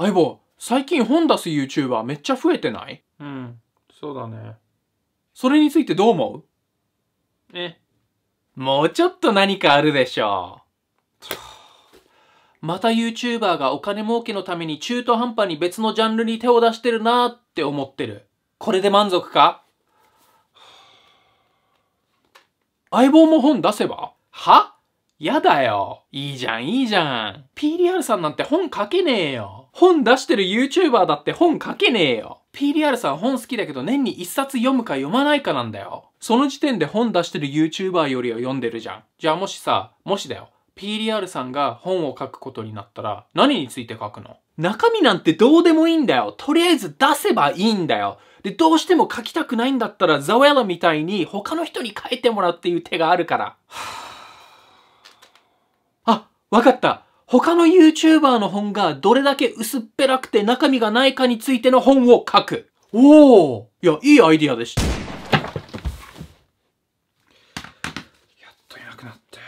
相棒、最近本出す YouTuber めっちゃ増えてないうん。そうだね。それについてどう思うえもうちょっと何かあるでしょう。また YouTuber がお金儲けのために中途半端に別のジャンルに手を出してるなーって思ってる。これで満足か相棒も本出せばはやだよ。いいじゃん、いいじゃん。PDR さんなんて本書けねえよ。本出してる YouTuber だって本書けねえよ。PDR さん本好きだけど年に一冊読むか読まないかなんだよ。その時点で本出してる YouTuber よりは読んでるじゃん。じゃあもしさ、もしだよ。PDR さんが本を書くことになったら何について書くの中身なんてどうでもいいんだよ。とりあえず出せばいいんだよ。で、どうしても書きたくないんだったらザウェラみたいに他の人に書いてもらうっていう手があるから。あ、わかった。他の YouTuber の本がどれだけ薄っぺらくて中身がないかについての本を書く。おお、いや、いいアイディアでした。やっといなくなったよ。